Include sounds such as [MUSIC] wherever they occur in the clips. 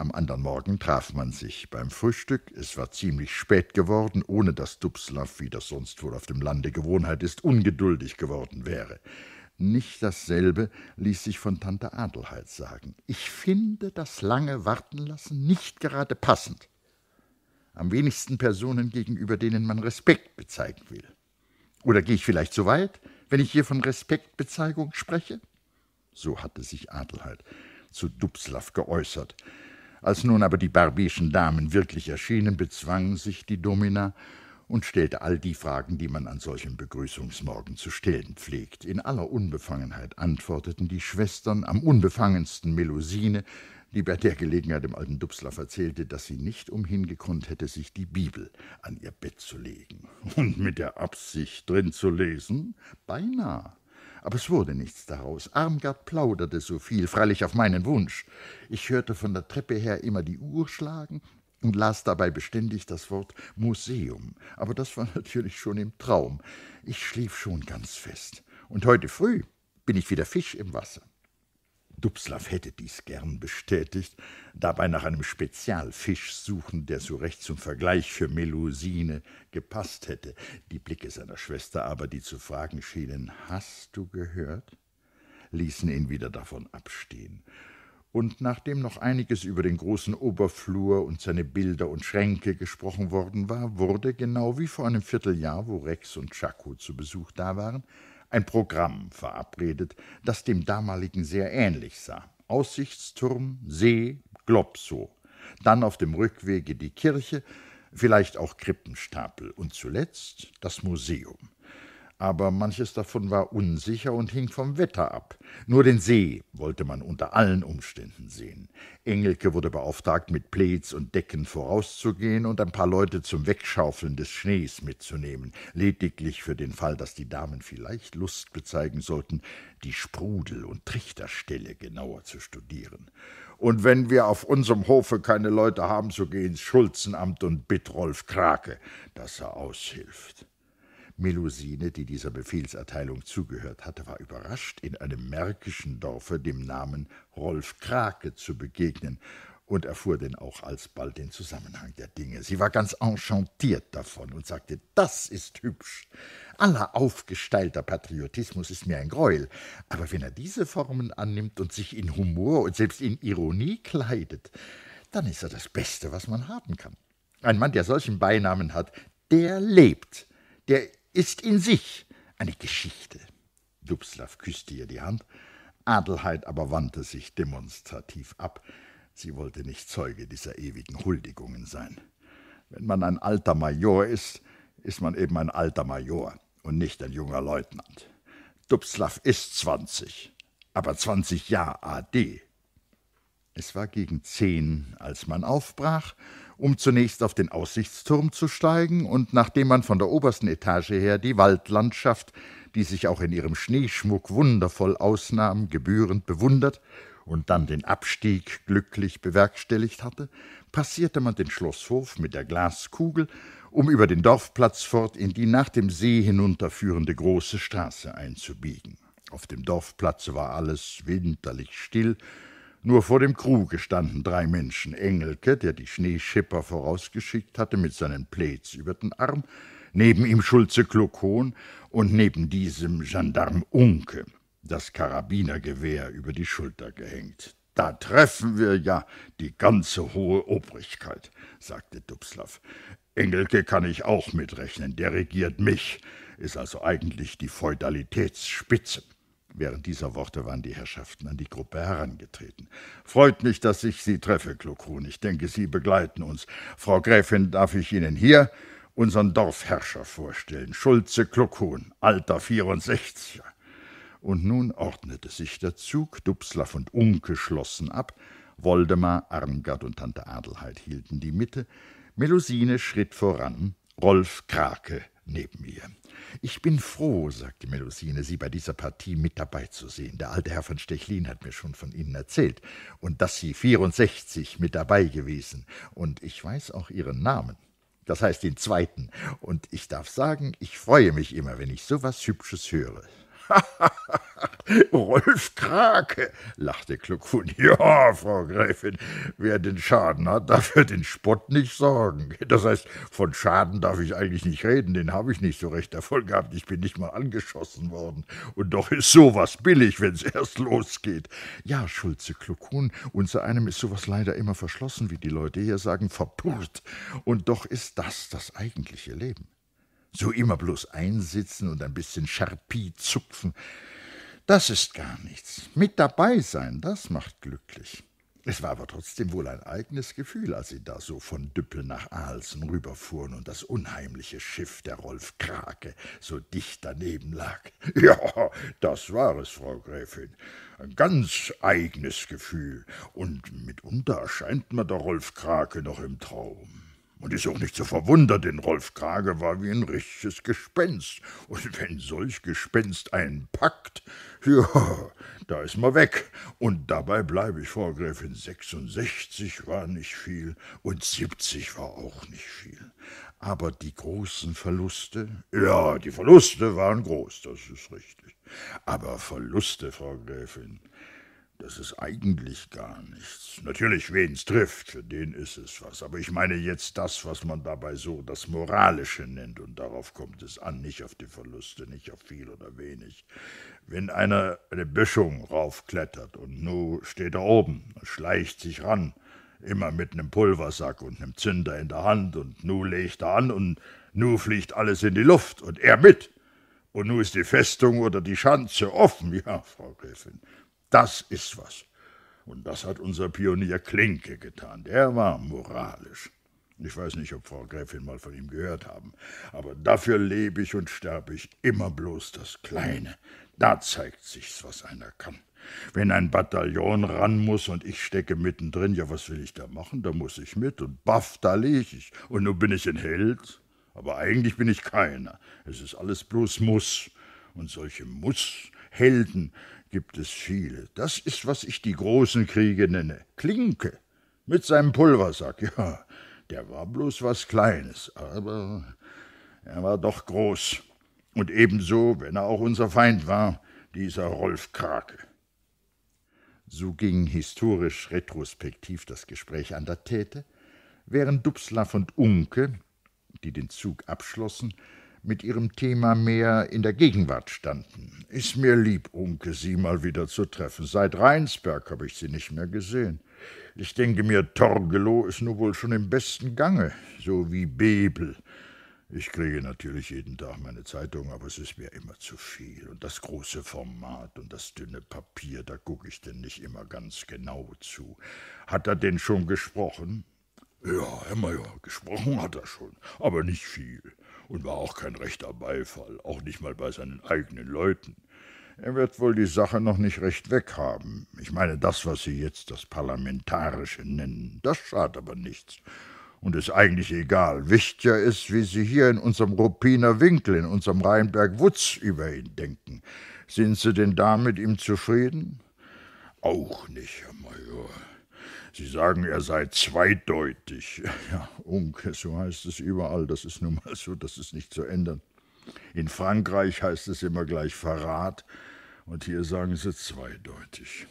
Am anderen Morgen traf man sich beim Frühstück. Es war ziemlich spät geworden, ohne dass Dubslav, wie das sonst wohl auf dem Lande Gewohnheit ist, ungeduldig geworden wäre. Nicht dasselbe ließ sich von Tante Adelheid sagen. Ich finde das lange Warten lassen nicht gerade passend. Am wenigsten Personen gegenüber denen man Respekt bezeigen will. Oder gehe ich vielleicht zu weit, wenn ich hier von Respektbezeigung spreche? So hatte sich Adelheid zu Dubslav geäußert. Als nun aber die barbeschen Damen wirklich erschienen, bezwang sich die Domina und stellte all die Fragen, die man an solchem Begrüßungsmorgen zu stellen pflegt. In aller Unbefangenheit antworteten die Schwestern, am unbefangensten Melusine, die bei der Gelegenheit dem alten Dubslav erzählte, dass sie nicht umhin gekonnt hätte, sich die Bibel an ihr Bett zu legen und mit der Absicht drin zu lesen, beinahe aber es wurde nichts daraus. Armgard plauderte so viel, freilich auf meinen Wunsch. Ich hörte von der Treppe her immer die Uhr schlagen und las dabei beständig das Wort Museum. Aber das war [LAUGHS] natürlich schon im Traum. Ich schlief schon ganz fest. Und heute früh bin ich wieder Fisch im Wasser. Dubslav hätte dies gern bestätigt, dabei nach einem Spezialfisch suchen, der so recht zum Vergleich für Melusine gepasst hätte. Die Blicke seiner Schwester aber, die zu fragen schienen, hast du gehört? ließen ihn wieder davon abstehen. Und nachdem noch einiges über den großen Oberflur und seine Bilder und Schränke gesprochen worden war, wurde, genau wie vor einem Vierteljahr, wo Rex und Chaco zu Besuch da waren, ein Programm verabredet, das dem damaligen sehr ähnlich sah. Aussichtsturm, See, Globsow. Dann auf dem Rückwege die Kirche, vielleicht auch Krippenstapel und zuletzt das Museum aber manches davon war unsicher und hing vom Wetter ab. Nur den See wollte man unter allen Umständen sehen. Engelke wurde beauftragt, mit Plaids und Decken vorauszugehen und ein paar Leute zum Wegschaufeln des Schnees mitzunehmen, lediglich für den Fall, dass die Damen vielleicht Lust bezeigen sollten, die Sprudel- und Trichterstelle genauer zu studieren. Und wenn wir auf unserem Hofe keine Leute haben, so geh ins Schulzenamt und bitt Rolf Krake, dass er aushilft. Melusine, die dieser Befehlserteilung zugehört hatte, war überrascht, in einem märkischen Dorfe dem Namen Rolf Krake zu begegnen und erfuhr denn auch alsbald den Zusammenhang der Dinge. Sie war ganz enchantiert davon und sagte, das ist hübsch. Aller aufgesteilter Patriotismus ist mir ein Greuel, aber wenn er diese Formen annimmt und sich in Humor und selbst in Ironie kleidet, dann ist er das Beste, was man haben kann. Ein Mann, der solchen Beinamen hat, der lebt, der ist in sich eine Geschichte. Dubslav küsste ihr die Hand, Adelheid aber wandte sich demonstrativ ab. Sie wollte nicht Zeuge dieser ewigen Huldigungen sein. Wenn man ein alter Major ist, ist man eben ein alter Major und nicht ein junger Leutnant. Dubslav ist zwanzig, aber zwanzig Jahre AD es war gegen zehn, als man aufbrach, um zunächst auf den Aussichtsturm zu steigen und nachdem man von der obersten Etage her die Waldlandschaft, die sich auch in ihrem Schneeschmuck wundervoll ausnahm, gebührend bewundert und dann den Abstieg glücklich bewerkstelligt hatte, passierte man den Schlosshof mit der Glaskugel, um über den Dorfplatz fort in die nach dem See hinunterführende große Straße einzubiegen. Auf dem Dorfplatz war alles winterlich still, nur vor dem Kruge standen drei Menschen. Engelke, der die Schneeschipper vorausgeschickt hatte, mit seinen Plaids über den Arm, neben ihm Schulze Klokon und neben diesem Gendarm Unke, das Karabinergewehr über die Schulter gehängt. Da treffen wir ja die ganze hohe Obrigkeit, sagte Dubslav. Engelke kann ich auch mitrechnen, der regiert mich, ist also eigentlich die Feudalitätsspitze. Während dieser Worte waren die Herrschaften an die Gruppe herangetreten. Freut mich, dass ich Sie treffe, Klukrun. Ich denke, Sie begleiten uns. Frau Gräfin, darf ich Ihnen hier unseren Dorfherrscher vorstellen, Schulze Kluckhuhn, alter 64er. Und nun ordnete sich der Zug, Dubslav und Unke schlossen ab, Woldemar, Armgard und Tante Adelheid hielten die Mitte, Melusine schritt voran, Rolf Krake neben mir. Ich bin froh, sagte Melusine, Sie bei dieser Partie mit dabei zu sehen. Der alte Herr von Stechlin hat mir schon von Ihnen erzählt und dass Sie 64 mit dabei gewesen. Und ich weiß auch Ihren Namen. Das heißt den zweiten. Und ich darf sagen, ich freue mich immer, wenn ich so was Hübsches höre. [LAUGHS] Rolf Krake, lachte Kluckfund. [LAUGHS] Ja, Frau Gräfin, wer den Schaden hat, darf für den Spott nicht sorgen. Das heißt, von Schaden darf ich eigentlich nicht reden, den habe ich nicht so recht Erfolg gehabt. Ich bin nicht mal angeschossen worden. Und doch ist sowas billig, wenn's [LAUGHS] erst losgeht. Ja, Schulze Kluckhuhn, unser einem ist sowas leider immer verschlossen, wie die Leute hier sagen, verpurrt. Und doch ist das das eigentliche Leben. So immer bloß einsitzen und ein bisschen Scharpie zupfen. Das ist gar nichts. Mit dabei sein, das macht glücklich. Es war aber trotzdem wohl ein eigenes Gefühl, als sie da so von Düppel nach Alsen rüberfuhren und das unheimliche Schiff der Rolf Krake so dicht daneben lag. [LAUGHS] Ja, das war es, Frau Gräfin. Ein ganz eigenes Gefühl. Und mitunter erscheint mir der Rolf Krake noch im Traum. Und ist auch nicht zu verwundern, denn Rolf Krage war wie ein richtiges Gespenst. Und wenn solch Gespenst einen packt, [LAUGHS] ja, da ist man weg. Und dabei bleibe ich, Frau Gräfin, 66 war nicht viel und 70 war auch nicht viel. Aber die großen Verluste? Ja, die Verluste waren groß, das ist richtig. Aber Verluste, Frau Gräfin, das ist eigentlich gar nichts. Natürlich, wen's trifft, für den ist es was. Aber ich meine jetzt das, was man dabei so das Moralische nennt. Und darauf kommt es an, nicht auf die Verluste, nicht auf viel oder wenig. Wenn einer eine Böschung raufklettert und nu steht er oben und schleicht sich ran, immer mit einem Pulversack und einem Zünder in der Hand und nu legt er an und nu fliegt alles in die Luft und er mit. Und nu ist die Festung oder die Schanze offen, [LAUGHS] ja, Frau Gräfin. Das ist was. Und das hat unser Pionier Klinke getan. Der war moralisch. Ich weiß nicht, ob Frau Gräfin mal von ihm gehört haben, aber dafür lebe ich und sterbe ich immer bloß das Kleine. Da zeigt sich's, was einer kann. Wenn ein Bataillon ran muss und ich stecke mittendrin, ja, was will ich da machen? Da muss ich mit und baff, da lege ich. Und nun bin ich ein Held, aber eigentlich bin ich keiner. Es ist alles bloß Muss. Und solche Muss-Helden, gibt es viele. Das ist, was ich die großen Kriege nenne. Klinke. Mit seinem Pulversack, [LAUGHS] ja. Der war bloß was Kleines, aber er war doch groß. Und ebenso, wenn er auch unser Feind war, dieser Rolf Krake. So ging historisch retrospektiv das Gespräch an der Täte, während Dubslav und Unke, die den Zug abschlossen, mit ihrem Thema mehr in der Gegenwart standen. Ist mir lieb, Unke, Sie mal wieder zu treffen. Seit Rheinsberg habe ich Sie nicht mehr gesehen. Ich denke mir, Torgelow ist nun wohl schon im besten Gange, so wie Bebel. Ich kriege natürlich jeden Tag meine Zeitung, aber es ist mir immer zu viel. Und das große Format und das dünne Papier, da gucke ich denn nicht immer ganz genau zu. Hat er denn schon gesprochen? Ja, Herr Major, gesprochen hat er schon, aber nicht viel und war auch kein rechter Beifall, auch nicht mal bei seinen eigenen Leuten. Er wird wohl die Sache noch nicht recht weghaben. Ich meine, das, was Sie jetzt das Parlamentarische nennen, das schadet aber nichts. Und ist eigentlich egal. Wichtiger ist, wie Sie hier in unserem Ruppiner Winkel, in unserem Rheinberg-Wutz über ihn denken. Sind Sie denn da mit ihm zufrieden? Auch nicht, Herr Major. Sie sagen, er sei zweideutig. [LAUGHS] Ja, Unke, so heißt es überall. Das ist nun mal so, das ist nicht zu ändern. In Frankreich heißt es immer gleich Verrat und hier sagen sie zweideutig.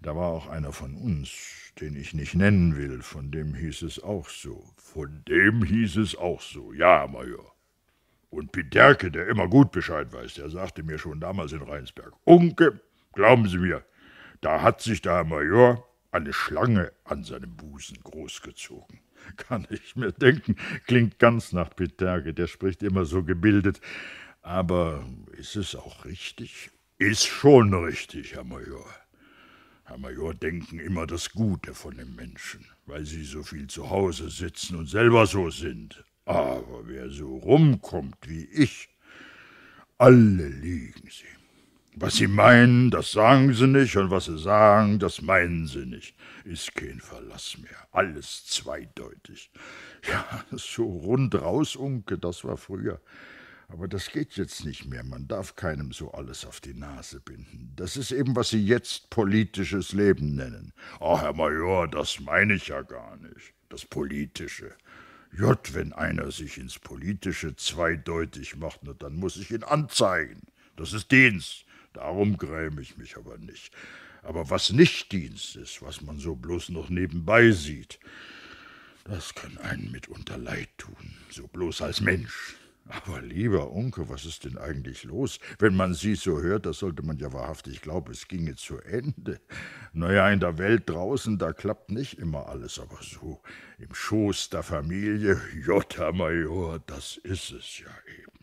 Da war auch einer von uns, den ich nicht nennen will, von dem hieß es auch so. Von dem hieß es auch so, ja, Major. Und Piterke, der immer gut Bescheid weiß, der sagte mir schon damals in Rheinsberg, Unke, glauben Sie mir, da hat sich der Herr Major eine Schlange an seinem Busen großgezogen. Kann ich mir denken, klingt ganz nach Pyterge, der spricht immer so gebildet. Aber ist es auch richtig? Ist schon richtig, Herr Major. Herr Major denken immer das Gute von den Menschen, weil sie so viel zu Hause sitzen und selber so sind. Aber wer so rumkommt wie ich, alle liegen sie was sie meinen, das sagen sie nicht, und was sie sagen, das meinen sie nicht. Ist kein Verlass mehr, alles zweideutig. Ja, so rund raus, Unke, das war früher. Aber das geht jetzt nicht mehr, man darf keinem so alles auf die Nase binden. Das ist eben, was sie jetzt politisches Leben nennen. Ach, Herr Major, das meine ich ja gar nicht, das Politische. Jott, wenn einer sich ins Politische zweideutig macht, na, dann muss ich ihn anzeigen. Das ist Dienst. Darum gräme ich mich aber nicht. Aber was nicht Dienst ist, was man so bloß noch nebenbei sieht, das kann einen mitunter leid tun, so bloß als Mensch. Aber lieber Unke, was ist denn eigentlich los? Wenn man sie so hört, da sollte man ja wahrhaftig glauben, es ginge zu Ende. Naja, in der Welt draußen, da klappt nicht immer alles, aber so im Schoß der Familie, Jota Major, das ist es ja eben.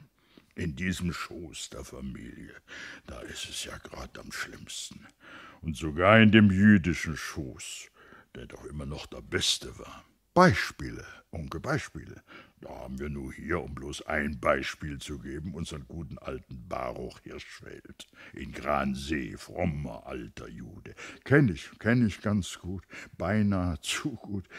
In diesem Schoß der Familie, da ist es ja gerade am schlimmsten. Und sogar in dem jüdischen Schoß, der doch immer noch der beste war. Beispiele, Onkel Beispiele. Da haben wir nur hier, um bloß ein Beispiel zu geben, unseren guten alten Baruch Hirschfeld in Gransee, frommer alter Jude. Kenn ich, kenn ich ganz gut, beinahe [LAUGHS] zu gut.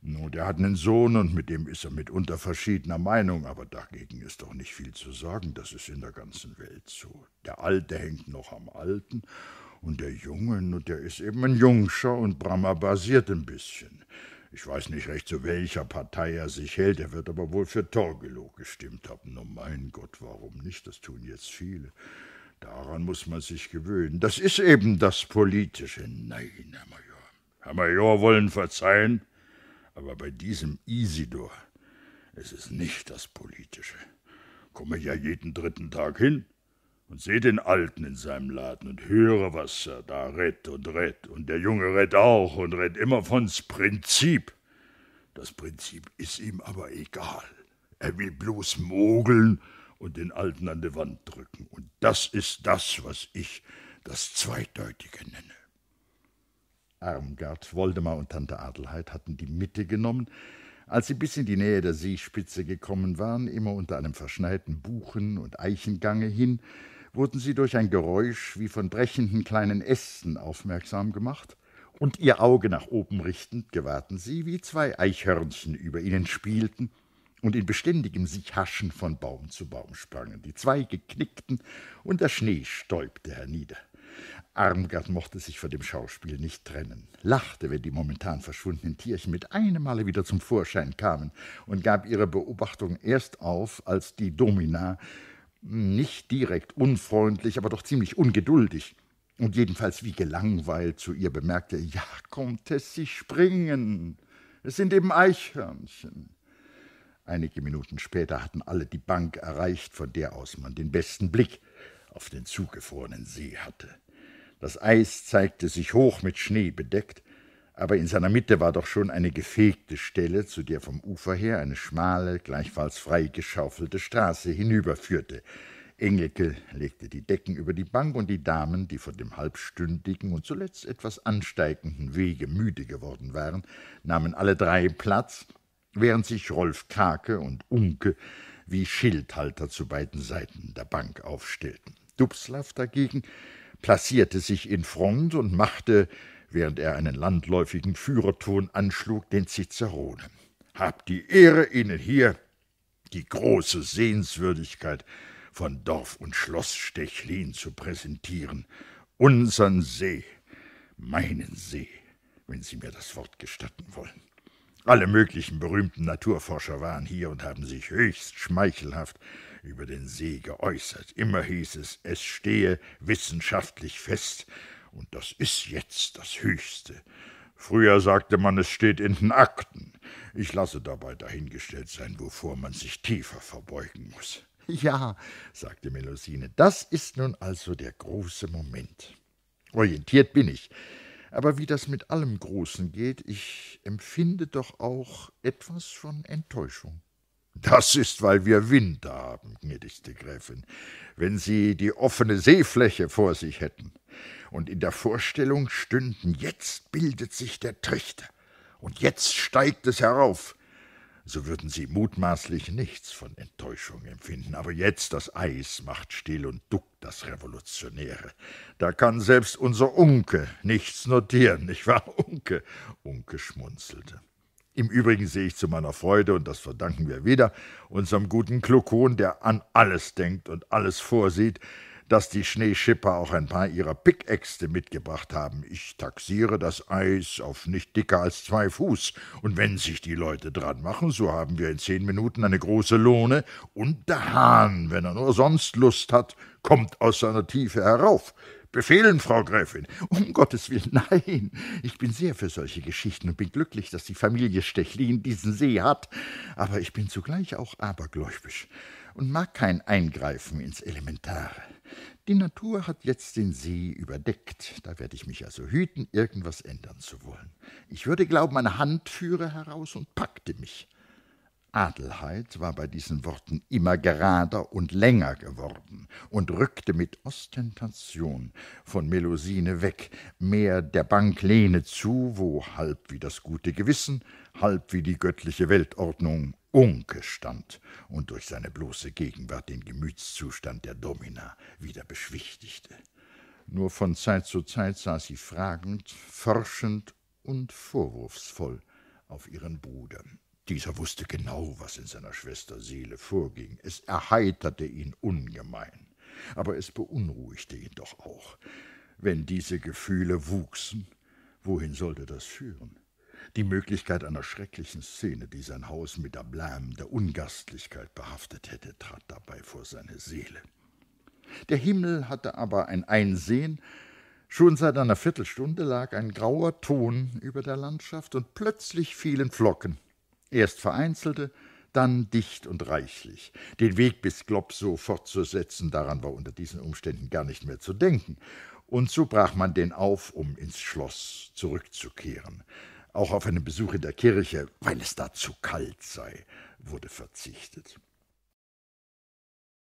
Nun, der hat einen Sohn und mit dem ist er mitunter verschiedener Meinung, aber dagegen ist doch nicht viel zu sagen, das ist in der ganzen Welt so. Der Alte hängt noch am Alten und der Junge, nun, der ist eben ein Jungscher und Brammer basiert ein bisschen. Ich weiß nicht recht, zu welcher Partei er sich hält, er wird aber wohl für Torgelow gestimmt haben. Nun, mein Gott, warum nicht? Das tun jetzt viele. Daran muss man sich gewöhnen. Das ist eben das Politische. Nein, Herr Major. Herr Major, wollen verzeihen? Aber bei diesem Isidor ist es nicht das Politische. Komme ja jeden dritten Tag hin und sehe den Alten in seinem Laden und höre, was er da rett und rett. Und der Junge rett auch und rett immer von's Prinzip. Das Prinzip ist ihm aber egal. Er will bloß mogeln und den Alten an die Wand drücken. Und das ist das, was ich das Zweideutige nenne. Armgard, Woldemar und Tante Adelheid hatten die Mitte genommen, als sie bis in die Nähe der Seespitze gekommen waren, immer unter einem verschneiten Buchen- und Eichengange hin, wurden sie durch ein Geräusch wie von brechenden kleinen Ästen aufmerksam gemacht, und ihr Auge nach oben richtend gewahrten sie, wie zwei Eichhörnchen über ihnen spielten und in beständigem sich Haschen von Baum zu Baum sprangen. Die Zweige knickten und der Schnee stäubte hernieder. Armgard mochte sich vor dem Schauspiel nicht trennen, lachte, wenn die momentan verschwundenen Tierchen mit einem Male wieder zum Vorschein kamen und gab ihre Beobachtung erst auf, als die Domina, hm, nicht direkt unfreundlich, aber doch ziemlich ungeduldig und jedenfalls wie gelangweilt zu ihr bemerkte: Ja, Comtesse, Sie springen! Es sind eben Eichhörnchen. Einige Minuten später hatten alle die Bank erreicht, von der aus man den besten Blick auf den zugefrorenen See hatte. Das Eis zeigte sich hoch mit Schnee bedeckt, aber in seiner Mitte war doch schon eine gefegte Stelle, zu der vom Ufer her eine schmale, gleichfalls freigeschaufelte Straße hinüberführte. Engelke legte die Decken über die Bank und die Damen, die von dem halbstündigen und zuletzt etwas ansteigenden Wege müde geworden waren, nahmen alle drei Platz, während sich Rolf Krake und Unke wie Schildhalter zu beiden Seiten der Bank aufstellten. Dubslav dagegen placierte sich in Front und machte, während er einen landläufigen Führerton anschlug, den Cicerone. Habt die Ehre, Ihnen hier die große Sehenswürdigkeit von Dorf und Schloss Stechlin zu präsentieren. Unsern See, meinen See, wenn Sie mir das Wort gestatten wollen. Alle möglichen berühmten Naturforscher waren hier und haben sich höchst schmeichelhaft über den See geäußert. Immer hieß es, es stehe wissenschaftlich fest, und das ist jetzt das Höchste. Früher sagte man, es steht in den Akten. Ich lasse dabei dahingestellt sein, wovor man sich tiefer verbeugen muss. [LAUGHS] Ja, sagte Melusine, das ist nun also der große Moment. Orientiert bin ich. Aber wie das mit allem Großen geht, ich empfinde doch auch etwas von Enttäuschung. Das ist, weil wir Winter haben, gnädigste Gräfin, wenn Sie die offene Seefläche vor sich hätten. Und in der Vorstellung stünden, jetzt bildet sich der Trichter, und jetzt steigt es herauf, so würden sie mutmaßlich nichts von Enttäuschung empfinden. Aber jetzt das Eis macht still und duckt das Revolutionäre. Da kann selbst unser Unke nichts notieren, nicht wahr, [LAUGHS] Unke? Unke schmunzelte. Im Übrigen sehe ich zu meiner Freude, und das verdanken wir wieder, unserem guten Kluckhuhn, der an alles denkt und alles vorsieht, dass die Schneeschipper auch ein paar ihrer Pickäxte mitgebracht haben. Ich taxiere das Eis auf nicht dicker als zwei Fuß, und wenn sich die Leute dran machen, so haben wir in zehn Minuten eine große Lohne, und der Hahn, wenn er nur sonst Lust hat, kommt aus seiner Tiefe herauf. Befehlen, Frau Gräfin. Um Gottes Willen, nein. Ich bin sehr für solche Geschichten und bin glücklich, dass die Familie Stechlin diesen See hat. Aber ich bin zugleich auch abergläubisch und mag kein Eingreifen ins Elementare. Die Natur hat jetzt den See überdeckt. Da werde ich mich also hüten, irgendwas ändern zu wollen. Ich würde glauben, meine Hand führe heraus und packte mich. Adelheid war bei diesen Worten immer gerader und länger geworden und rückte mit Ostentation von Melusine weg, mehr der Banklehne zu, wo halb wie das gute Gewissen, halb wie die göttliche Weltordnung Unke stand und durch seine bloße Gegenwart den Gemütszustand der Domina wieder beschwichtigte. Nur von Zeit zu Zeit sah sie fragend, forschend und vorwurfsvoll auf ihren Bruder. Dieser wusste genau, was in seiner Schwester Seele vorging. Es erheiterte ihn ungemein, aber es beunruhigte ihn doch auch. Wenn diese Gefühle wuchsen, wohin sollte das führen? Die Möglichkeit einer schrecklichen Szene, die sein Haus mit der Blam der Ungastlichkeit behaftet hätte, trat dabei vor seine Seele. Der Himmel hatte aber ein Einsehen, Schon seit einer Viertelstunde lag ein grauer Ton über der Landschaft und plötzlich fielen Flocken. Erst vereinzelte, dann dicht und reichlich. Den Weg bis Glob so fortzusetzen, daran war unter diesen Umständen gar nicht mehr zu denken. Und so brach man den auf, um ins Schloss zurückzukehren. Auch auf einen Besuch in der Kirche, weil es da zu kalt sei, wurde verzichtet.